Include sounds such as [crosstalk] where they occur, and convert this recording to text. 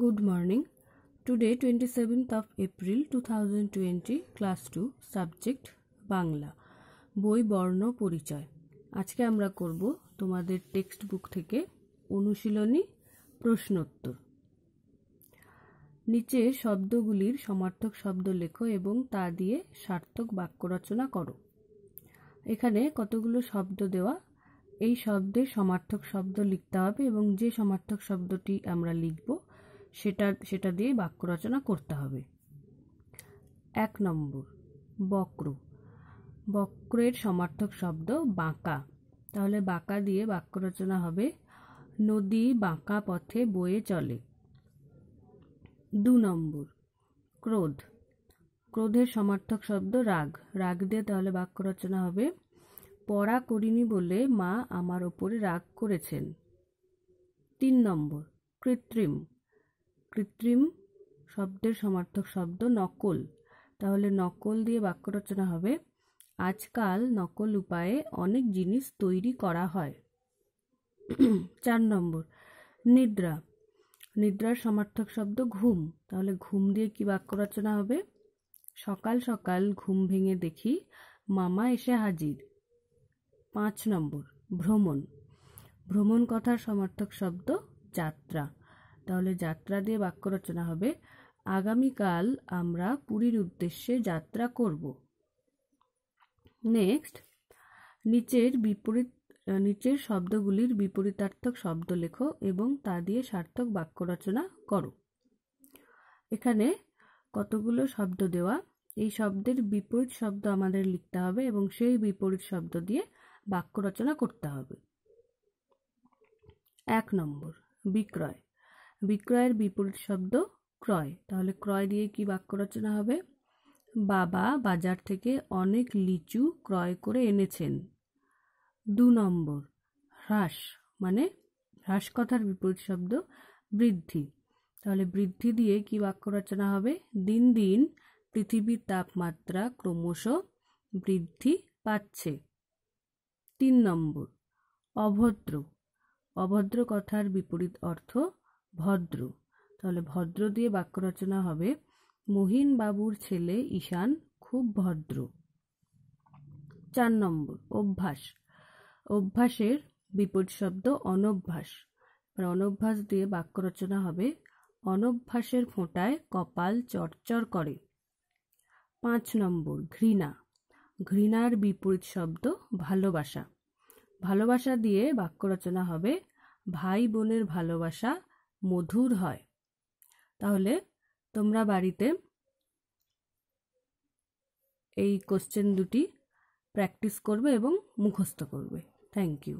Good morning today twenty morning. Of April two thousand twenty class two subject Bangla বই বর্ণ পরিচয় আজকে আমরা করব তোমাদের টেক্সট বুক থেকে অনুশীলনী প্রশ্নোত্তর নিচে শব্দগুলির সমার্থক শব্দ লেখো এবং তা দিয়ে সার্থক বাক্য রচনা করো এখানে কতগুলো শব্দ দেওয়া এই শব্দের সমার্থক শব্দ লিখতে হবে এবং যে সমার্থক শব্দটি আমরা লিখবো সেটা সেটা দিয়ে বাক্য রচনা করতে হবে এক নম্বর বক্র বক্রের সমার্থক শব্দ বাঁকা তাহলে বাঁকা দিয়ে বাক্য রচনা হবে নদী বাঁকা পথে বয়ে চলে দু নম্বর ক্রোধ ক্রোধের সমার্থক শব্দ রাগ রাগ দিয়ে তাহলে বাক্য রচনা হবে পড়া করিনি বলে মা আমার ওপরে রাগ করেছেন তিন নম্বর কৃত্রিম কৃত্রিম শব্দের সমার্থক শব্দ নকল তাহলে নকল দিয়ে বাক্য রচনা হবে আজকাল নকল উপায়ে অনেক জিনিস তৈরি করা হয় [clears throat] চার নম্বর নিদ্রা নিদ্রার সমার্থক শব্দ ঘুম তাহলে ঘুম দিয়ে কি বাক্য রচনা হবে সকাল সকাল ঘুম ভেঙে দেখি মামা এসে হাজির পাঁচ নম্বর ভ্রমণ ভ্রমণ কথার সমার্থক শব্দ যাত্রা তাহলে যাত্রা দিয়ে বাক্য রচনা হবে আগামীকাল আমরা পুরীর উদ্দেশ্যে যাত্রা করব নেক্সট নিচের বিপরীত নিচের শব্দগুলির বিপরীতার্থক শব্দ লেখো এবং তা দিয়ে সার্থক বাক্য রচনা করো এখানে কতগুলো শব্দ দেওয়া এই শব্দের বিপরীত শব্দ আমাদের লিখতে হবে এবং সেই বিপরীত শব্দ দিয়ে বাক্য রচনা করতে হবে এক নম্বর বিক্রয় বিক্রয়ের বিপরীত শব্দ ক্রয় তাহলে ক্রয় দিয়ে কি বাক্য রচনা হবে বাবা বাজার থেকে অনেক লিচু ক্রয় করে এনেছেন দু নম্বর হ্রাস মানে হ্রাস কথার বিপরীত শব্দ বৃদ্ধি তাহলে বৃদ্ধি দিয়ে কি বাক্য রচনা হবে দিন দিন পৃথিবীর তাপমাত্রা ক্রমশ বৃদ্ধি পাচ্ছে তিন নম্বর অভদ্র অভদ্র কথার বিপরীত অর্থ ভদ্র তাহলে ভদ্র দিয়ে বাক্য রচনা হবে মহিন বাবুর ছেলে ঈশান খুব ভদ্র চার নম্বর অভ্যাস অভ্যাসের বিপদ শব্দ অনভ্যাস অনভ্যাস দিয়ে বাক্য রচনা হবে অনভ্যাসের ফোঁটায় কপাল চরচর করে পাঁচ নম্বর ঘৃণা ঘৃণার বিপরীত শব্দ ভালোবাসা ভালোবাসা দিয়ে বাক্য রচনা হবে ভাই বোনের ভালোবাসা মধুর হয় তাহলে তোমরা বাড়িতে এই কোশ্চেন দুটি প্র্যাকটিস করবে এবং মুখস্থ করবে থ্যাংক ইউ